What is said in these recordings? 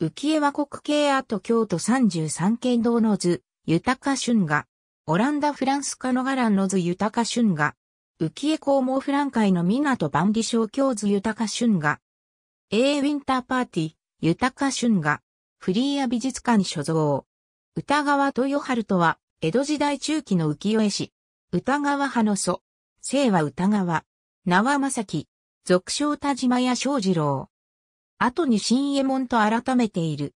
浮江和国ー跡京都33県道の図、豊か春画。オランダフランスカノガランの図豊か春画。浮江公毛フラン会の港万里小京図豊か春画。A ウィンターパーティー、豊か春画。フリーア美術館所蔵。歌川豊春とは、江戸時代中期の浮世絵師。歌川派の祖。姓は歌川。名は正樹。俗称田島屋正二郎。後に新右衛門と改めている。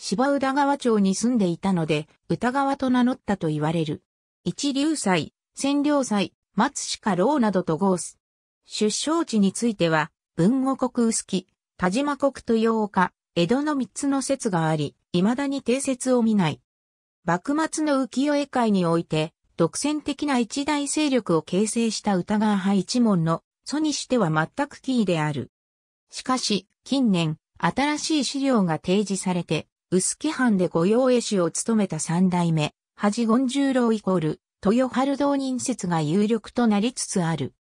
芝宇田川町に住んでいたので、歌川と名乗ったと言われる。一流祭、千両祭、松鹿老などと合す。出生地については、文後国臼木、田島国豊岡、江戸の三つの説があり、未だに定説を見ない。幕末の浮世絵界において、独占的な一大勢力を形成した歌川派一門の、祖にしては全くキーである。しかし、近年、新しい資料が提示されて、臼杵藩で御用絵師を務めた三代目、八言十郎イコール、豊春道人説が有力となりつつある。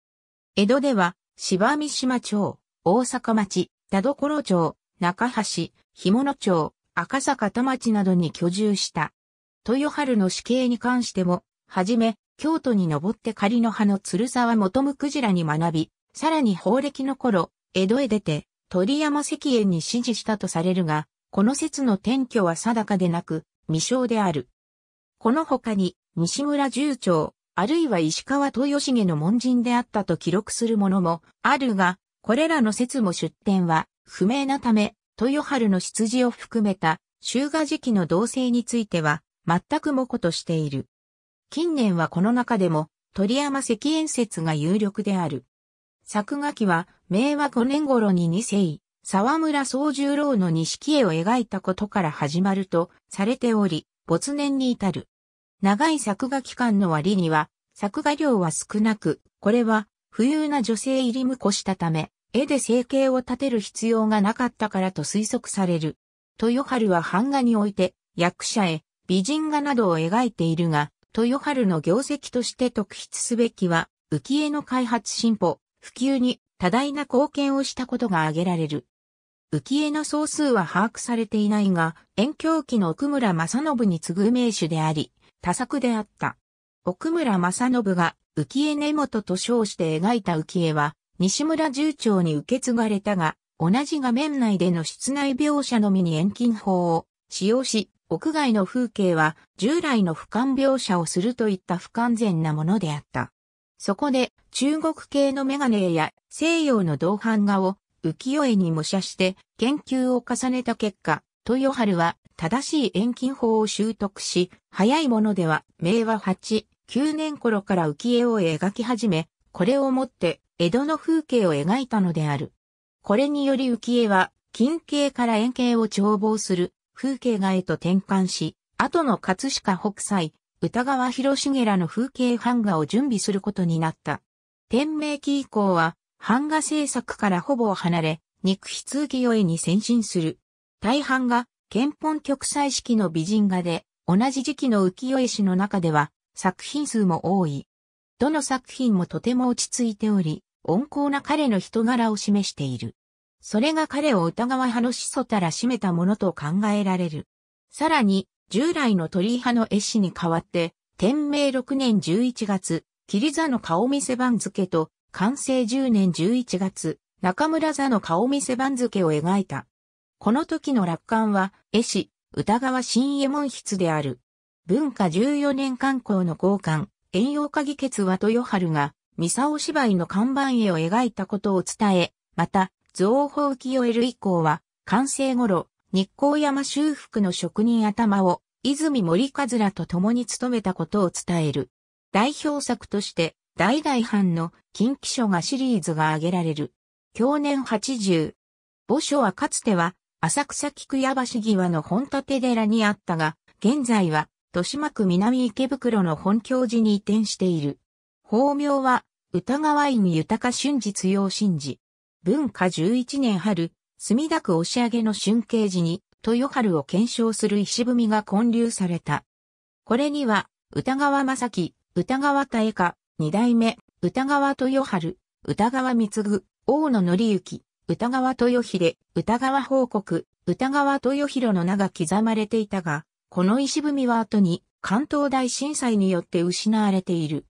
江戸では、芝三島町、大阪町、田所町、中橋、干物町、赤坂田町などに居住した。豊春の死刑に関しても、はじめ、京都に登って仮の葉の鶴沢元むクジラに学び、さらに法暦の頃、江戸へ出て、鳥山石燕に指示したとされるが、この説の転居は定かでなく、未詳である。この他に、西村重長、あるいは石川豊重の門人であったと記録するものもあるが、これらの説も出典は不明なため、豊春の出自を含めた、修賀時期の同性については、全く模ことしている。近年はこの中でも、鳥山石燕説が有力である。作画期は、明和5年頃に二世、沢村宗十郎の錦絵を描いたことから始まるとされており、没年に至る。長い作画期間の割には、作画量は少なく、これは、富裕な女性入り婿したため、絵で生計を立てる必要がなかったからと推測される。豊春は版画において、役者へ、美人画などを描いているが、豊春の業績として特筆すべきは、浮世絵の開発進歩、普及に多大な貢献をしたことが挙げられる。浮江の総数は把握されていないが、遠鏡期の奥村正信に次ぐ名手であり、多作であった。奥村正信が浮江根本と称して描いた浮江は、西村重長に受け継がれたが、同じ画面内での室内描写のみに遠近法を使用し、屋外の風景は従来の俯瞰描写をするといった不完全なものであった。そこで中国系のメガネや西洋の銅版画を浮世絵に模写して研究を重ねた結果、豊春は正しい遠近法を習得し、早いものでは明和8、9年頃から浮世絵を描き始め、これをもって江戸の風景を描いたのである。これにより浮世絵は近景から遠景を眺望する風景画へと転換し、後の葛飾北斎、歌川広重らの風景版画を準備することになった。天明期以降は、版画制作からほぼ離れ、肉筆浮世絵に先進する。大半が、憲本曲彩式の美人画で、同じ時期の浮世絵師の中では、作品数も多い。どの作品もとても落ち着いており、温厚な彼の人柄を示している。それが彼を歌川派の始祖たらしめたものと考えられる。さらに、従来の鳥居派の絵師に代わって、天明6年11月、霧座の顔見せ番付と、完成10年11月、中村座の顔見せ番付を描いた。この時の楽観は、絵師、歌川新右衛門筆である。文化14年観光の交換、遠洋歌議決は豊春が、三沢芝居の看板絵を描いたことを伝え、また、造法浮世を得る以降は、完成頃、日光山修復の職人頭を泉森一らと共に務めたことを伝える。代表作として、代々藩の近畿書がシリーズが挙げられる。去年80。墓所はかつては、浅草菊屋橋際の本立寺にあったが、現在は、豊島区南池袋の本教寺に移転している。法名は、歌川院豊春実用真寺。文化11年春、墨田区押上の春慶寺に、豊春を検証する石踏みが建立された。これには、歌川正樹、歌川妙香、二代目、歌川豊春、歌川貢、大野則之、歌川豊秀、歌川報告、歌川豊弘の名が刻まれていたが、この石踏みは後に関東大震災によって失われている。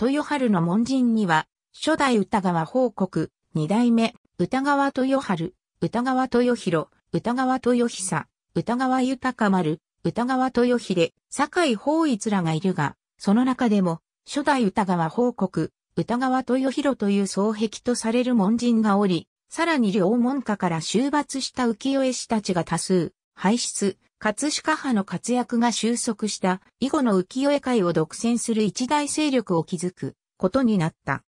豊春の門人には、初代歌川報告、二代目、歌川豊春、歌川豊弘、歌川豊久、歌川豊丸、歌川豊秀、酒井法一らがいるが、その中でも、初代歌川報国、歌川豊弘という双璧とされる門人がおり、さらに両門下から終末した浮世絵師たちが多数、輩出、葛飾派の活躍が収束した以後の浮世絵界を独占する一大勢力を築くことになった。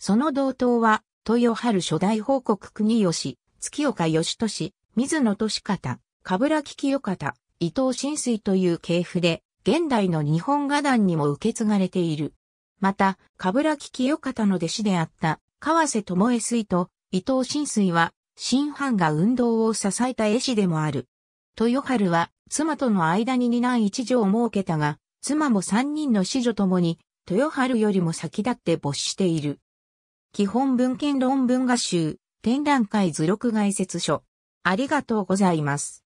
その同等は、豊春初代報国国吉、月岡義俊、水野俊方、鏑木清方、伊藤新水という系譜で、現代の日本画壇にも受け継がれている。また、鏑木清方の弟子であった、河瀬智恵水と伊藤新水は、新版画運動を支えた絵師でもある。豊春は、妻との間に二男一女を設けたが、妻も三人の子女ともに、豊春よりも先立って没している。基本文献論文画集、展覧会図録解説書。ありがとうございます。